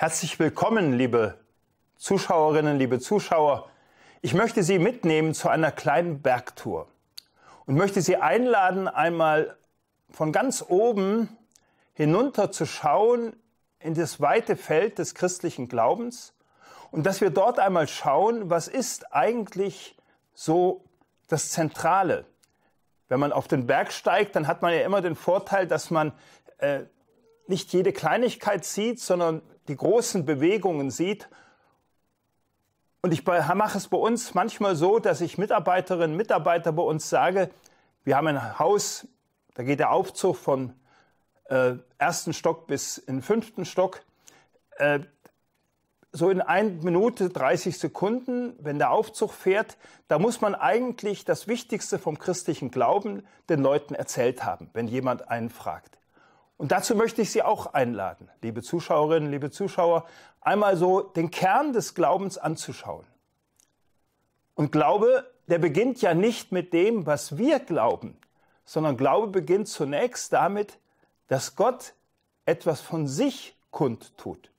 Herzlich willkommen, liebe Zuschauerinnen, liebe Zuschauer. Ich möchte Sie mitnehmen zu einer kleinen Bergtour und möchte Sie einladen, einmal von ganz oben hinunter zu schauen in das weite Feld des christlichen Glaubens und dass wir dort einmal schauen, was ist eigentlich so das Zentrale. Wenn man auf den Berg steigt, dann hat man ja immer den Vorteil, dass man äh, nicht jede Kleinigkeit sieht, sondern die großen Bewegungen sieht. Und ich mache es bei uns manchmal so, dass ich Mitarbeiterinnen und Mitarbeiter bei uns sage, wir haben ein Haus, da geht der Aufzug von äh, ersten Stock bis in den fünften Stock. Äh, so in 1 Minute 30 Sekunden, wenn der Aufzug fährt, da muss man eigentlich das Wichtigste vom christlichen Glauben den Leuten erzählt haben, wenn jemand einen fragt. Und dazu möchte ich Sie auch einladen, liebe Zuschauerinnen, liebe Zuschauer, einmal so den Kern des Glaubens anzuschauen. Und Glaube, der beginnt ja nicht mit dem, was wir glauben, sondern Glaube beginnt zunächst damit, dass Gott etwas von sich kundtut.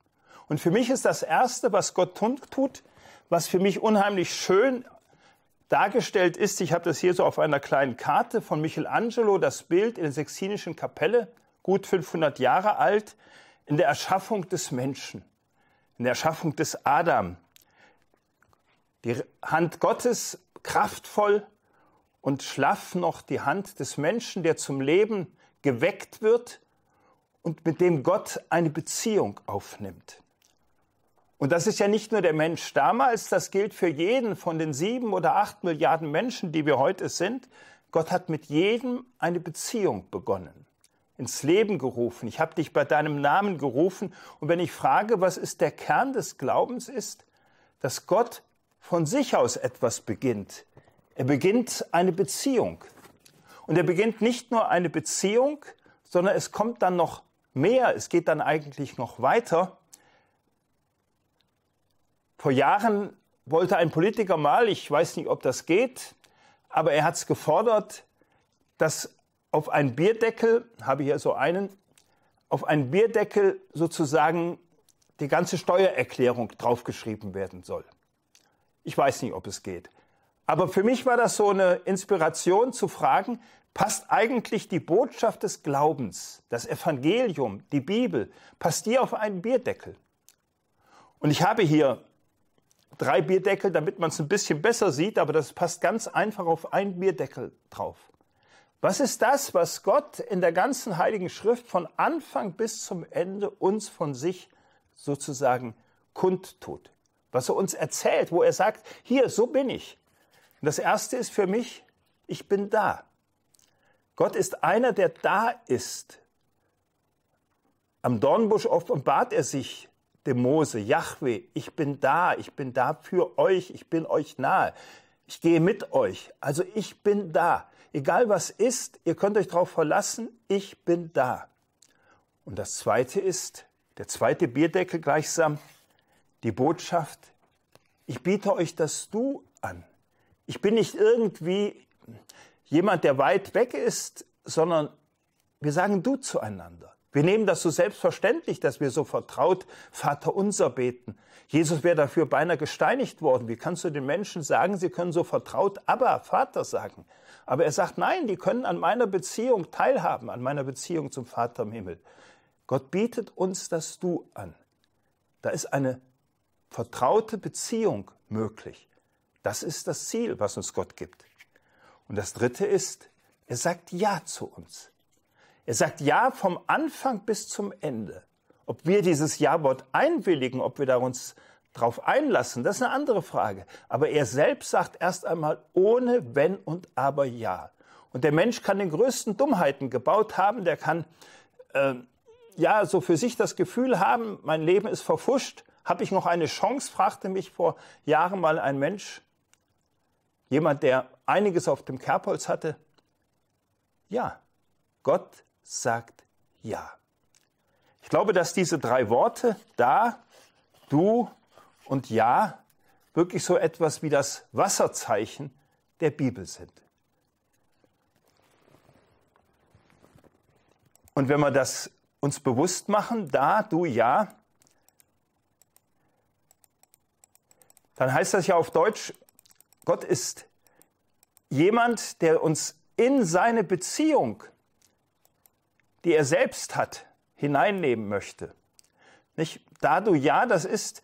Und für mich ist das Erste, was Gott tut, was für mich unheimlich schön dargestellt ist, ich habe das hier so auf einer kleinen Karte von Michelangelo, das Bild in der Sexinischen Kapelle, gut 500 Jahre alt, in der Erschaffung des Menschen, in der Erschaffung des Adam. Die Hand Gottes kraftvoll und schlaff noch die Hand des Menschen, der zum Leben geweckt wird und mit dem Gott eine Beziehung aufnimmt. Und das ist ja nicht nur der Mensch damals, das gilt für jeden von den sieben oder acht Milliarden Menschen, die wir heute sind. Gott hat mit jedem eine Beziehung begonnen ins Leben gerufen. Ich habe dich bei deinem Namen gerufen. Und wenn ich frage, was ist der Kern des Glaubens, ist, dass Gott von sich aus etwas beginnt. Er beginnt eine Beziehung. Und er beginnt nicht nur eine Beziehung, sondern es kommt dann noch mehr. Es geht dann eigentlich noch weiter. Vor Jahren wollte ein Politiker mal, ich weiß nicht, ob das geht, aber er hat es gefordert, dass auf einen Bierdeckel, habe ich hier so einen, auf einen Bierdeckel sozusagen die ganze Steuererklärung draufgeschrieben werden soll. Ich weiß nicht, ob es geht. Aber für mich war das so eine Inspiration zu fragen, passt eigentlich die Botschaft des Glaubens, das Evangelium, die Bibel, passt die auf einen Bierdeckel? Und ich habe hier drei Bierdeckel, damit man es ein bisschen besser sieht, aber das passt ganz einfach auf einen Bierdeckel drauf. Was ist das, was Gott in der ganzen Heiligen Schrift von Anfang bis zum Ende uns von sich sozusagen kundtut? Was er uns erzählt, wo er sagt, hier, so bin ich. Und das Erste ist für mich, ich bin da. Gott ist einer, der da ist. Am Dornbusch offenbart er sich dem Mose, Yahweh, ich bin da, ich bin da für euch, ich bin euch nahe, ich gehe mit euch, also ich bin da. Egal was ist, ihr könnt euch darauf verlassen, ich bin da. Und das zweite ist, der zweite Bierdeckel gleichsam, die Botschaft, ich biete euch das Du an. Ich bin nicht irgendwie jemand, der weit weg ist, sondern wir sagen Du zueinander. Wir nehmen das so selbstverständlich, dass wir so vertraut Vater unser beten. Jesus wäre dafür beinahe gesteinigt worden. Wie kannst du den Menschen sagen, sie können so vertraut aber Vater sagen? Aber er sagt, nein, die können an meiner Beziehung teilhaben, an meiner Beziehung zum Vater im Himmel. Gott bietet uns das Du an. Da ist eine vertraute Beziehung möglich. Das ist das Ziel, was uns Gott gibt. Und das Dritte ist, er sagt Ja zu uns. Er sagt Ja vom Anfang bis zum Ende. Ob wir dieses Ja-Wort einwilligen, ob wir da drauf einlassen, das ist eine andere Frage. Aber er selbst sagt erst einmal ohne Wenn und Aber Ja. Und der Mensch kann den größten Dummheiten gebaut haben, der kann äh, ja so für sich das Gefühl haben, mein Leben ist verfuscht, habe ich noch eine Chance, fragte mich vor Jahren mal ein Mensch, jemand, der einiges auf dem Kerbholz hatte. Ja, Gott sagt ja. Ich glaube, dass diese drei Worte da, du, und ja, wirklich so etwas wie das Wasserzeichen der Bibel sind. Und wenn wir das uns bewusst machen, da, du, ja, dann heißt das ja auf Deutsch, Gott ist jemand, der uns in seine Beziehung, die er selbst hat, hineinnehmen möchte. Nicht? Da, du, ja, das ist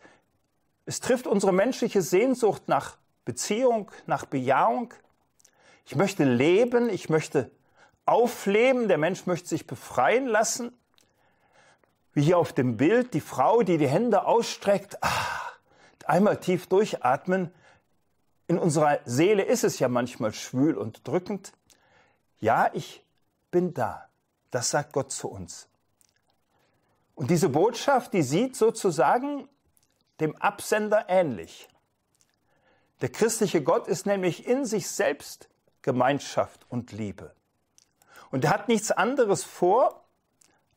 es trifft unsere menschliche Sehnsucht nach Beziehung, nach Bejahung. Ich möchte leben, ich möchte aufleben, der Mensch möchte sich befreien lassen. Wie hier auf dem Bild die Frau, die die Hände ausstreckt, ach, einmal tief durchatmen. In unserer Seele ist es ja manchmal schwül und drückend. Ja, ich bin da. Das sagt Gott zu uns. Und diese Botschaft, die sieht sozusagen dem Absender ähnlich. Der christliche Gott ist nämlich in sich selbst Gemeinschaft und Liebe. Und er hat nichts anderes vor,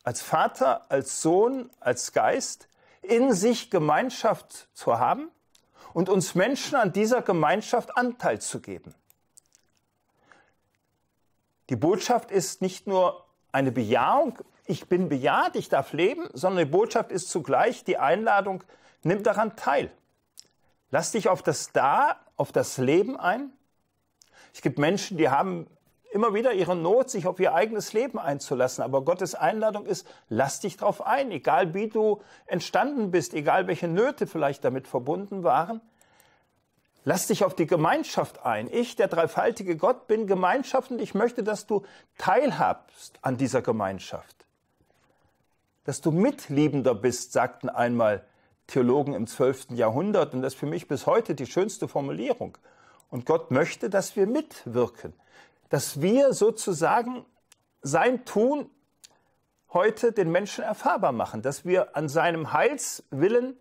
als Vater, als Sohn, als Geist in sich Gemeinschaft zu haben und uns Menschen an dieser Gemeinschaft Anteil zu geben. Die Botschaft ist nicht nur eine Bejahung, ich bin bejaht, ich darf leben, sondern die Botschaft ist zugleich die Einladung, Nimm mhm. daran teil. Lass dich auf das Da, auf das Leben ein. Es gibt Menschen, die haben immer wieder ihre Not, sich auf ihr eigenes Leben einzulassen. Aber Gottes Einladung ist, lass dich drauf ein, egal wie du entstanden bist, egal welche Nöte vielleicht damit verbunden waren. Lass dich auf die Gemeinschaft ein. Ich, der dreifaltige Gott, bin Gemeinschaft und ich möchte, dass du teilhabst an dieser Gemeinschaft. Dass du mitliebender bist, sagten einmal Theologen im 12. Jahrhundert. Und das ist für mich bis heute die schönste Formulierung. Und Gott möchte, dass wir mitwirken, dass wir sozusagen sein Tun heute den Menschen erfahrbar machen, dass wir an seinem Heilswillen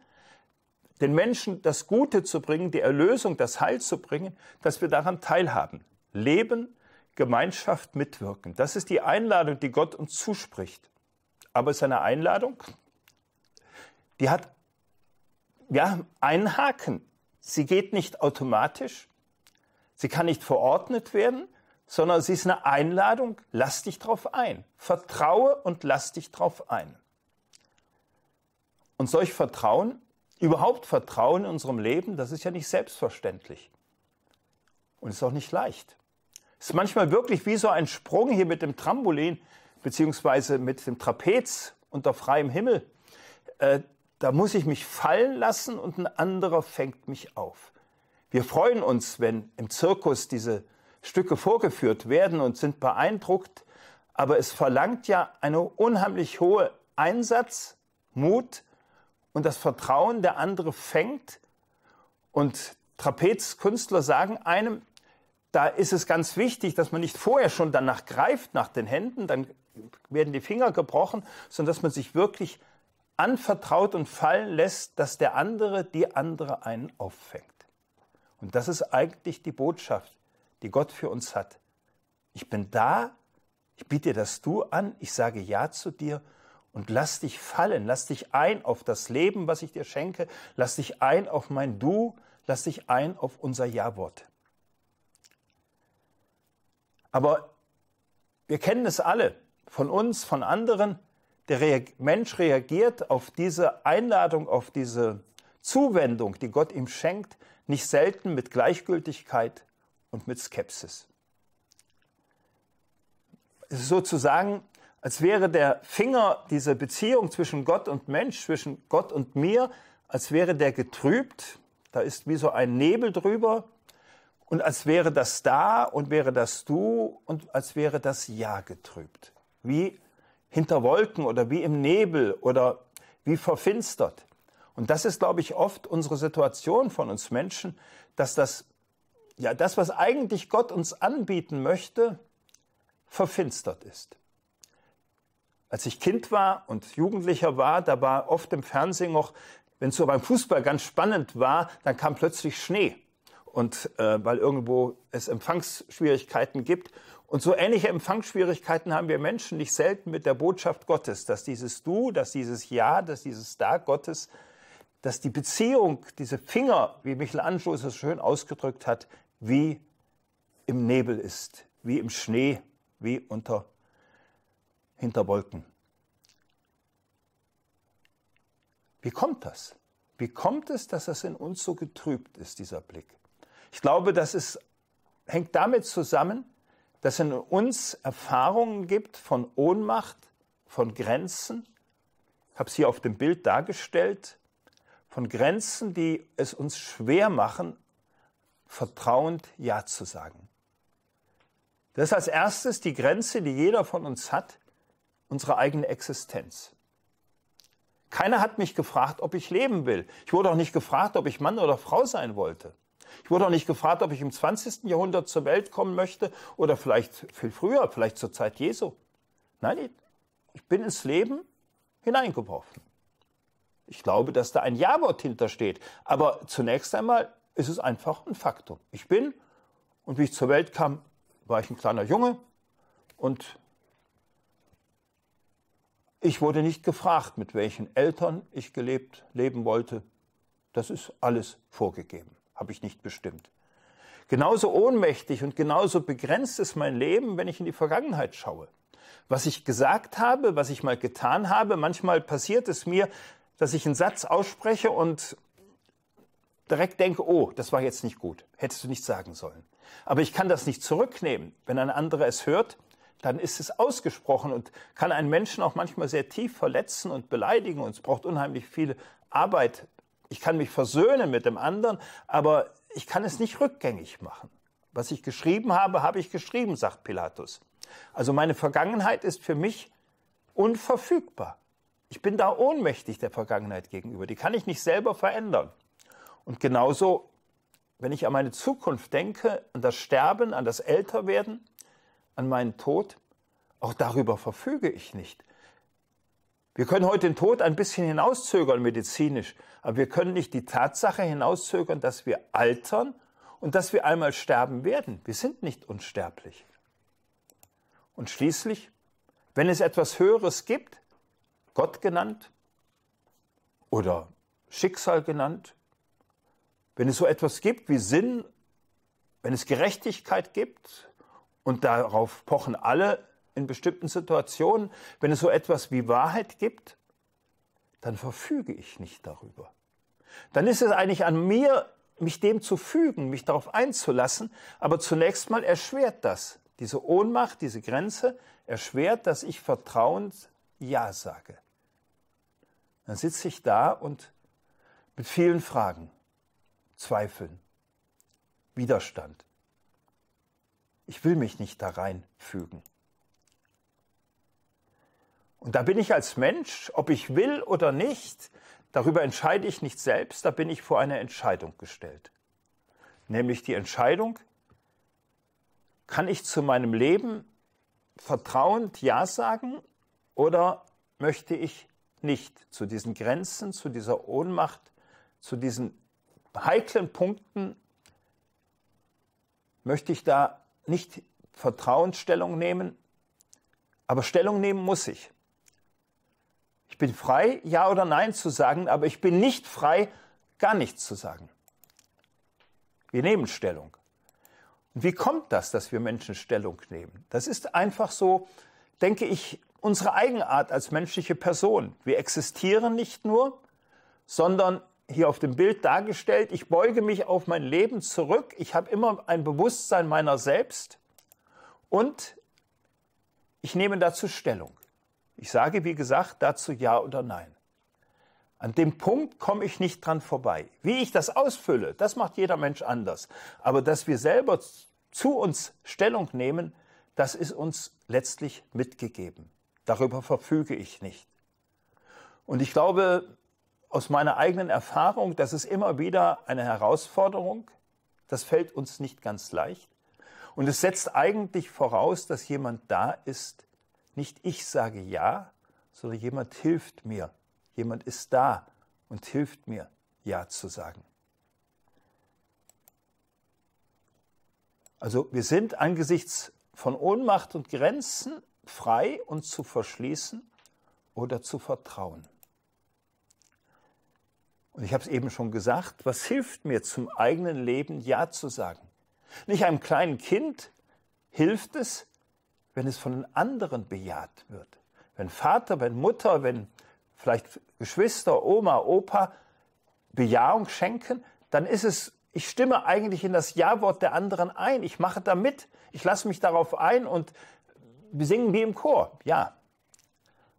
den Menschen das Gute zu bringen, die Erlösung, das Heil zu bringen, dass wir daran teilhaben. Leben, Gemeinschaft, mitwirken. Das ist die Einladung, die Gott uns zuspricht. Aber es ist eine Einladung, die hat ja, haben einen Haken. Sie geht nicht automatisch, sie kann nicht verordnet werden, sondern sie ist eine Einladung, lass dich drauf ein. Vertraue und lass dich drauf ein. Und solch Vertrauen, überhaupt Vertrauen in unserem Leben, das ist ja nicht selbstverständlich. Und ist auch nicht leicht. Ist manchmal wirklich wie so ein Sprung hier mit dem Trampolin, beziehungsweise mit dem Trapez unter freiem Himmel. Äh, da muss ich mich fallen lassen und ein anderer fängt mich auf. Wir freuen uns, wenn im Zirkus diese Stücke vorgeführt werden und sind beeindruckt, aber es verlangt ja eine unheimlich hohe Einsatz, Mut und das Vertrauen, der andere fängt. Und Trapezkünstler sagen einem, da ist es ganz wichtig, dass man nicht vorher schon danach greift nach den Händen, dann werden die Finger gebrochen, sondern dass man sich wirklich anvertraut und fallen lässt, dass der andere, die andere einen auffängt. Und das ist eigentlich die Botschaft, die Gott für uns hat. Ich bin da, ich biete dir das Du an, ich sage Ja zu dir und lass dich fallen, lass dich ein auf das Leben, was ich dir schenke, lass dich ein auf mein Du, lass dich ein auf unser Ja-Wort. Aber wir kennen es alle, von uns, von anderen. Der Mensch reagiert auf diese Einladung, auf diese Zuwendung, die Gott ihm schenkt, nicht selten mit Gleichgültigkeit und mit Skepsis. Es ist sozusagen, als wäre der Finger dieser Beziehung zwischen Gott und Mensch, zwischen Gott und mir, als wäre der getrübt, da ist wie so ein Nebel drüber, und als wäre das da und wäre das du und als wäre das Ja getrübt. Wie hinter Wolken oder wie im Nebel oder wie verfinstert. Und das ist, glaube ich, oft unsere Situation von uns Menschen, dass das, ja, das, was eigentlich Gott uns anbieten möchte, verfinstert ist. Als ich Kind war und Jugendlicher war, da war oft im Fernsehen noch, wenn es so beim Fußball ganz spannend war, dann kam plötzlich Schnee und äh, weil irgendwo es Empfangsschwierigkeiten gibt und so ähnliche Empfangsschwierigkeiten haben wir Menschen nicht selten mit der Botschaft Gottes, dass dieses Du, dass dieses Ja, dass dieses Da Gottes, dass die Beziehung, diese Finger, wie Michelangelo es schön ausgedrückt hat, wie im Nebel ist, wie im Schnee, wie unter hinter Wolken. Wie kommt das? Wie kommt es, dass das in uns so getrübt ist, dieser Blick? Ich glaube, das ist, hängt damit zusammen, dass in uns Erfahrungen gibt von Ohnmacht, von Grenzen. Ich habe es hier auf dem Bild dargestellt. Von Grenzen, die es uns schwer machen, vertrauend Ja zu sagen. Das ist als erstes die Grenze, die jeder von uns hat, unsere eigene Existenz. Keiner hat mich gefragt, ob ich leben will. Ich wurde auch nicht gefragt, ob ich Mann oder Frau sein wollte. Ich wurde auch nicht gefragt, ob ich im 20. Jahrhundert zur Welt kommen möchte oder vielleicht viel früher, vielleicht zur Zeit Jesu. Nein, ich bin ins Leben hineingeworfen. Ich glaube, dass da ein Ja-Wort hintersteht. Aber zunächst einmal ist es einfach ein Faktum. Ich bin, und wie ich zur Welt kam, war ich ein kleiner Junge und ich wurde nicht gefragt, mit welchen Eltern ich gelebt, leben wollte. Das ist alles vorgegeben habe ich nicht bestimmt. Genauso ohnmächtig und genauso begrenzt ist mein Leben, wenn ich in die Vergangenheit schaue. Was ich gesagt habe, was ich mal getan habe, manchmal passiert es mir, dass ich einen Satz ausspreche und direkt denke, oh, das war jetzt nicht gut, hättest du nicht sagen sollen. Aber ich kann das nicht zurücknehmen. Wenn ein anderer es hört, dann ist es ausgesprochen und kann einen Menschen auch manchmal sehr tief verletzen und beleidigen. Und es braucht unheimlich viel Arbeit, ich kann mich versöhnen mit dem anderen, aber ich kann es nicht rückgängig machen. Was ich geschrieben habe, habe ich geschrieben, sagt Pilatus. Also meine Vergangenheit ist für mich unverfügbar. Ich bin da ohnmächtig der Vergangenheit gegenüber. Die kann ich nicht selber verändern. Und genauso, wenn ich an meine Zukunft denke, an das Sterben, an das Älterwerden, an meinen Tod, auch darüber verfüge ich nicht. Wir können heute den Tod ein bisschen hinauszögern medizinisch, aber wir können nicht die Tatsache hinauszögern, dass wir altern und dass wir einmal sterben werden. Wir sind nicht unsterblich. Und schließlich, wenn es etwas Höheres gibt, Gott genannt oder Schicksal genannt, wenn es so etwas gibt wie Sinn, wenn es Gerechtigkeit gibt, und darauf pochen alle in bestimmten Situationen, wenn es so etwas wie Wahrheit gibt, dann verfüge ich nicht darüber. Dann ist es eigentlich an mir, mich dem zu fügen, mich darauf einzulassen, aber zunächst mal erschwert das. Diese Ohnmacht, diese Grenze erschwert, dass ich vertrauend Ja sage. Dann sitze ich da und mit vielen Fragen, Zweifeln, Widerstand. Ich will mich nicht da reinfügen. Und da bin ich als Mensch, ob ich will oder nicht, darüber entscheide ich nicht selbst, da bin ich vor eine Entscheidung gestellt. Nämlich die Entscheidung, kann ich zu meinem Leben vertrauend Ja sagen oder möchte ich nicht zu diesen Grenzen, zu dieser Ohnmacht, zu diesen heiklen Punkten, möchte ich da nicht Vertrauensstellung nehmen, aber Stellung nehmen muss ich. Ich bin frei, ja oder nein zu sagen, aber ich bin nicht frei, gar nichts zu sagen. Wir nehmen Stellung. Und wie kommt das, dass wir Menschen Stellung nehmen? Das ist einfach so, denke ich, unsere Eigenart als menschliche Person. Wir existieren nicht nur, sondern hier auf dem Bild dargestellt, ich beuge mich auf mein Leben zurück, ich habe immer ein Bewusstsein meiner selbst und ich nehme dazu Stellung. Ich sage, wie gesagt, dazu Ja oder Nein. An dem Punkt komme ich nicht dran vorbei. Wie ich das ausfülle, das macht jeder Mensch anders. Aber dass wir selber zu uns Stellung nehmen, das ist uns letztlich mitgegeben. Darüber verfüge ich nicht. Und ich glaube aus meiner eigenen Erfahrung, das ist immer wieder eine Herausforderung. Das fällt uns nicht ganz leicht. Und es setzt eigentlich voraus, dass jemand da ist, nicht ich sage ja, sondern jemand hilft mir. Jemand ist da und hilft mir, ja zu sagen. Also wir sind angesichts von Ohnmacht und Grenzen frei, und zu verschließen oder zu vertrauen. Und ich habe es eben schon gesagt, was hilft mir zum eigenen Leben Ja zu sagen? Nicht einem kleinen Kind hilft es, wenn es von den anderen bejaht wird. Wenn Vater, wenn Mutter, wenn vielleicht Geschwister, Oma, Opa Bejahung schenken, dann ist es, ich stimme eigentlich in das Ja-Wort der anderen ein. Ich mache da mit. Ich lasse mich darauf ein und wir singen wie im Chor. Ja.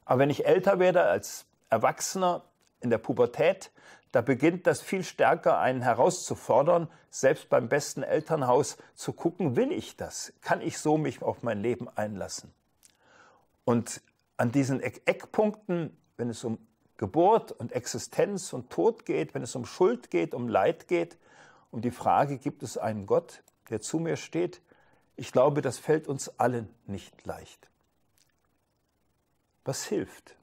Aber wenn ich älter werde als Erwachsener in der Pubertät, da beginnt das viel stärker einen herauszufordern, selbst beim besten Elternhaus zu gucken, will ich das? Kann ich so mich auf mein Leben einlassen? Und an diesen Eckpunkten, wenn es um Geburt und Existenz und Tod geht, wenn es um Schuld geht, um Leid geht, um die Frage, gibt es einen Gott, der zu mir steht? Ich glaube, das fällt uns allen nicht leicht. Was hilft?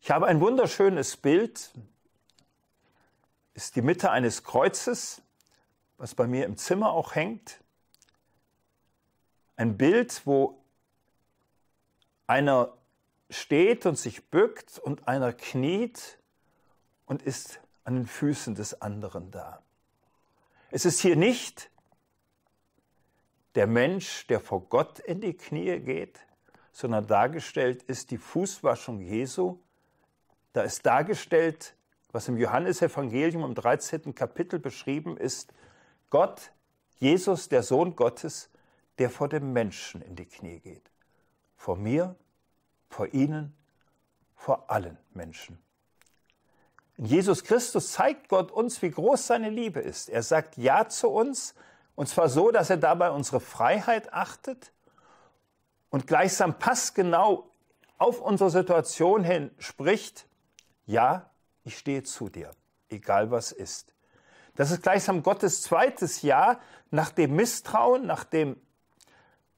Ich habe ein wunderschönes Bild, ist die Mitte eines Kreuzes, was bei mir im Zimmer auch hängt. Ein Bild, wo einer steht und sich bückt und einer kniet und ist an den Füßen des anderen da. Es ist hier nicht der Mensch, der vor Gott in die Knie geht, sondern dargestellt ist die Fußwaschung Jesu. Da ist dargestellt was im Johannesevangelium im 13. Kapitel beschrieben ist, Gott, Jesus, der Sohn Gottes, der vor dem Menschen in die Knie geht. Vor mir, vor Ihnen, vor allen Menschen. In Jesus Christus zeigt Gott uns, wie groß seine Liebe ist. Er sagt Ja zu uns, und zwar so, dass er dabei unsere Freiheit achtet und gleichsam passgenau auf unsere Situation hin spricht, ja, ich stehe zu dir, egal was ist. Das ist gleichsam Gottes zweites Ja nach dem Misstrauen, nach dem,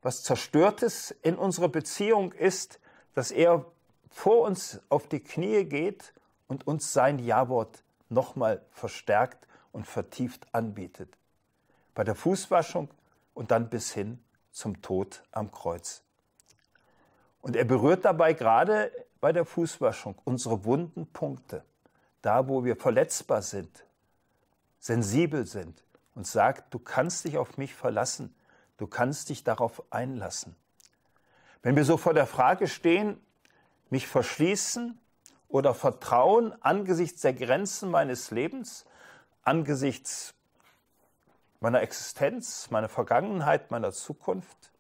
was zerstörtes in unserer Beziehung ist, dass er vor uns auf die Knie geht und uns sein Ja-Wort nochmal verstärkt und vertieft anbietet. Bei der Fußwaschung und dann bis hin zum Tod am Kreuz. Und er berührt dabei gerade bei der Fußwaschung unsere wunden Punkte da wo wir verletzbar sind, sensibel sind und sagt, du kannst dich auf mich verlassen, du kannst dich darauf einlassen. Wenn wir so vor der Frage stehen, mich verschließen oder vertrauen angesichts der Grenzen meines Lebens, angesichts meiner Existenz, meiner Vergangenheit, meiner Zukunft,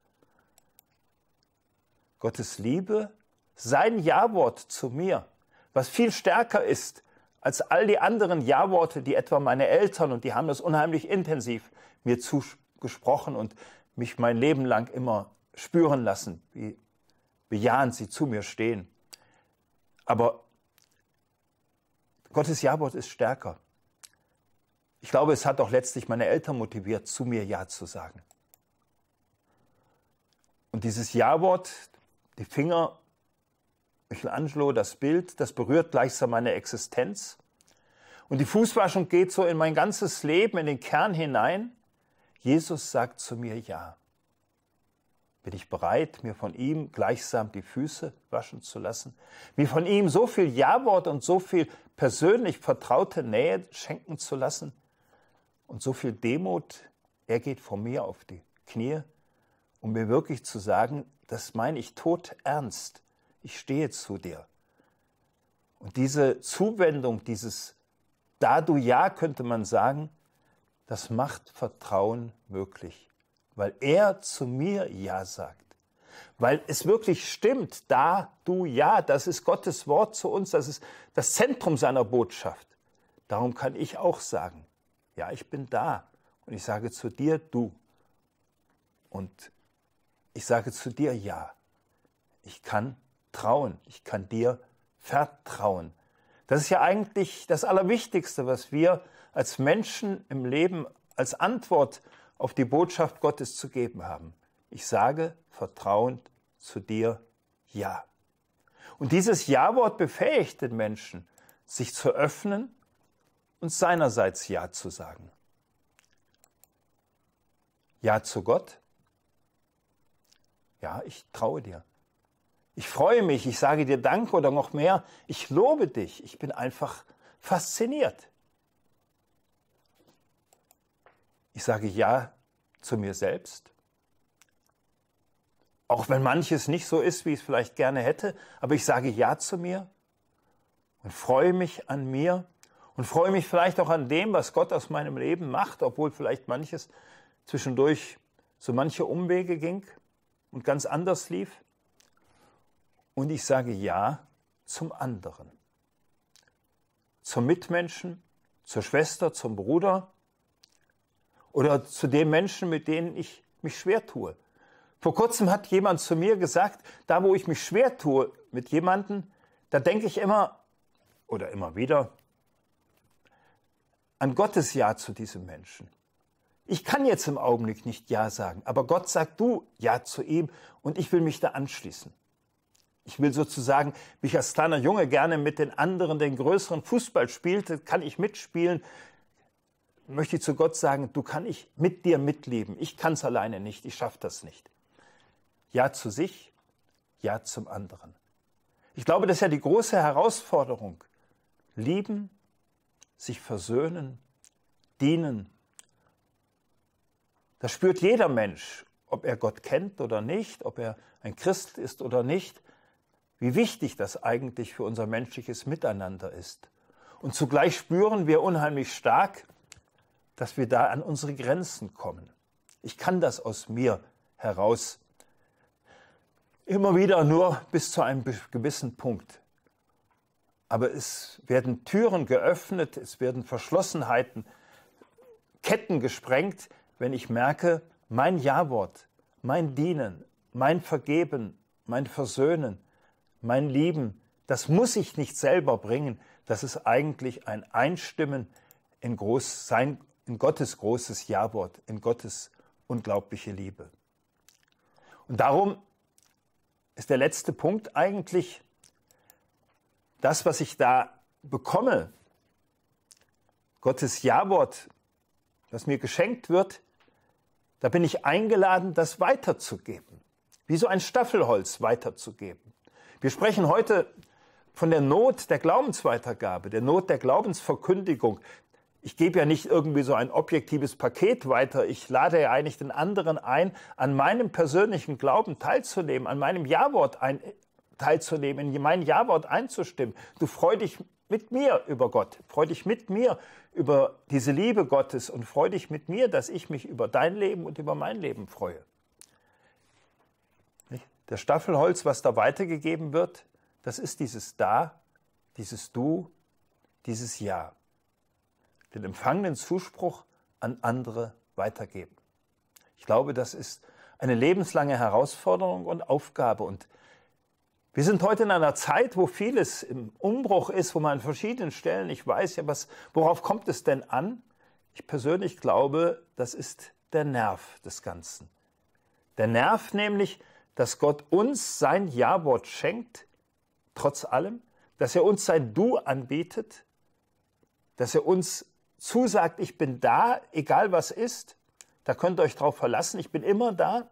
Gottes Liebe, sein Ja-Wort zu mir, was viel stärker ist als all die anderen Ja-Worte, die etwa meine Eltern, und die haben das unheimlich intensiv mir zugesprochen und mich mein Leben lang immer spüren lassen, wie bejahend sie zu mir stehen. Aber Gottes Ja-Wort ist stärker. Ich glaube, es hat auch letztlich meine Eltern motiviert, zu mir Ja zu sagen. Und dieses Ja-Wort, die Finger Michelangelo, das Bild, das berührt gleichsam meine Existenz. Und die Fußwaschung geht so in mein ganzes Leben, in den Kern hinein. Jesus sagt zu mir Ja. Bin ich bereit, mir von ihm gleichsam die Füße waschen zu lassen? Mir von ihm so viel Ja-Wort und so viel persönlich vertraute Nähe schenken zu lassen? Und so viel Demut? Er geht vor mir auf die Knie, um mir wirklich zu sagen, das meine ich tot ernst ich stehe zu dir. Und diese Zuwendung, dieses Da du ja, könnte man sagen, das macht Vertrauen möglich, weil er zu mir ja sagt. Weil es wirklich stimmt, da du ja, das ist Gottes Wort zu uns, das ist das Zentrum seiner Botschaft. Darum kann ich auch sagen, ja, ich bin da und ich sage zu dir du und ich sage zu dir ja. Ich kann trauen. Ich kann dir vertrauen. Das ist ja eigentlich das Allerwichtigste, was wir als Menschen im Leben als Antwort auf die Botschaft Gottes zu geben haben. Ich sage vertrauend zu dir Ja. Und dieses Ja-Wort befähigt den Menschen, sich zu öffnen und seinerseits Ja zu sagen. Ja zu Gott. Ja, ich traue dir. Ich freue mich, ich sage dir Dank oder noch mehr, ich lobe dich. Ich bin einfach fasziniert. Ich sage Ja zu mir selbst. Auch wenn manches nicht so ist, wie ich es vielleicht gerne hätte, aber ich sage Ja zu mir und freue mich an mir und freue mich vielleicht auch an dem, was Gott aus meinem Leben macht, obwohl vielleicht manches zwischendurch so manche Umwege ging und ganz anders lief und ich sage Ja zum anderen. Zum Mitmenschen, zur Schwester, zum Bruder oder zu den Menschen, mit denen ich mich schwer tue. Vor kurzem hat jemand zu mir gesagt, da wo ich mich schwer tue mit jemandem, da denke ich immer oder immer wieder an Gottes Ja zu diesem Menschen. Ich kann jetzt im Augenblick nicht Ja sagen, aber Gott sagt du Ja zu ihm und ich will mich da anschließen ich will sozusagen, wie ich als kleiner Junge gerne mit den anderen, den größeren Fußball spielte, kann ich mitspielen, möchte ich zu Gott sagen, du kann ich mit dir mitleben. Ich kann es alleine nicht, ich schaffe das nicht. Ja zu sich, ja zum anderen. Ich glaube, das ist ja die große Herausforderung. Lieben, sich versöhnen, dienen. Das spürt jeder Mensch, ob er Gott kennt oder nicht, ob er ein Christ ist oder nicht wie wichtig das eigentlich für unser menschliches Miteinander ist. Und zugleich spüren wir unheimlich stark, dass wir da an unsere Grenzen kommen. Ich kann das aus mir heraus immer wieder nur bis zu einem gewissen Punkt. Aber es werden Türen geöffnet, es werden Verschlossenheiten, Ketten gesprengt, wenn ich merke, mein Ja-Wort, mein Dienen, mein Vergeben, mein Versöhnen, mein Leben, das muss ich nicht selber bringen. Das ist eigentlich ein Einstimmen in, groß, sein, in Gottes großes Jawort, in Gottes unglaubliche Liebe. Und darum ist der letzte Punkt eigentlich das, was ich da bekomme, Gottes Jawort, das mir geschenkt wird, da bin ich eingeladen, das weiterzugeben, wie so ein Staffelholz weiterzugeben. Wir sprechen heute von der Not der Glaubensweitergabe, der Not der Glaubensverkündigung. Ich gebe ja nicht irgendwie so ein objektives Paket weiter. Ich lade ja eigentlich den anderen ein, an meinem persönlichen Glauben teilzunehmen, an meinem Ja-Wort teilzunehmen, in mein Ja-Wort einzustimmen. Du freu dich mit mir über Gott. Freu dich mit mir über diese Liebe Gottes und freu dich mit mir, dass ich mich über dein Leben und über mein Leben freue. Das Staffelholz, was da weitergegeben wird, das ist dieses Da, dieses Du, dieses Ja. Den empfangenen Zuspruch an andere weitergeben. Ich glaube, das ist eine lebenslange Herausforderung und Aufgabe. Und wir sind heute in einer Zeit, wo vieles im Umbruch ist, wo man an verschiedenen Stellen, ich weiß ja, was, worauf kommt es denn an? Ich persönlich glaube, das ist der Nerv des Ganzen. Der Nerv nämlich, dass Gott uns sein Ja-Wort schenkt, trotz allem, dass er uns sein Du anbietet, dass er uns zusagt, ich bin da, egal was ist, da könnt ihr euch drauf verlassen, ich bin immer da.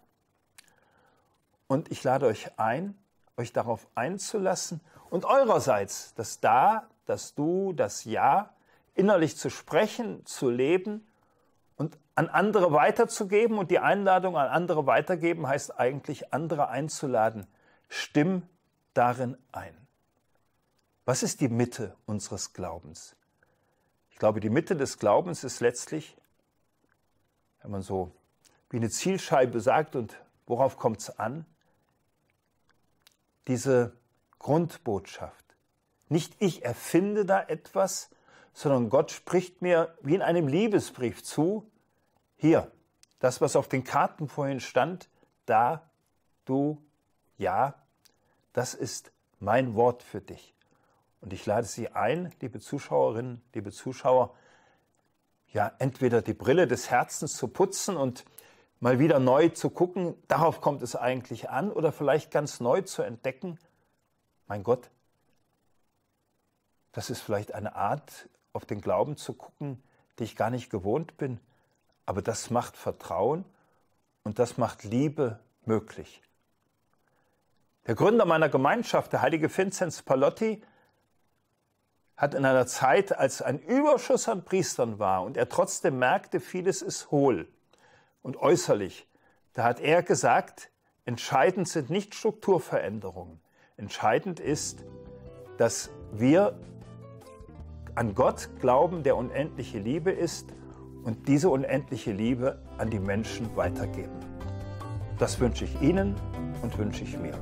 Und ich lade euch ein, euch darauf einzulassen und eurerseits das Da, das Du, das Ja innerlich zu sprechen, zu leben und an andere weiterzugeben und die Einladung an andere weitergeben heißt eigentlich, andere einzuladen. Stimm darin ein. Was ist die Mitte unseres Glaubens? Ich glaube, die Mitte des Glaubens ist letztlich, wenn man so wie eine Zielscheibe sagt und worauf kommt es an, diese Grundbotschaft. Nicht ich erfinde da etwas, sondern Gott spricht mir wie in einem Liebesbrief zu, hier, das, was auf den Karten vorhin stand, da, du, ja, das ist mein Wort für dich. Und ich lade Sie ein, liebe Zuschauerinnen, liebe Zuschauer, ja, entweder die Brille des Herzens zu putzen und mal wieder neu zu gucken, darauf kommt es eigentlich an, oder vielleicht ganz neu zu entdecken, mein Gott, das ist vielleicht eine Art, auf den Glauben zu gucken, die ich gar nicht gewohnt bin. Aber das macht Vertrauen und das macht Liebe möglich. Der Gründer meiner Gemeinschaft, der heilige Vinzenz Palotti, hat in einer Zeit, als ein Überschuss an Priestern war und er trotzdem merkte, vieles ist hohl und äußerlich, da hat er gesagt, entscheidend sind nicht Strukturveränderungen. Entscheidend ist, dass wir an Gott glauben, der unendliche Liebe ist und diese unendliche Liebe an die Menschen weitergeben. Das wünsche ich Ihnen und wünsche ich mir.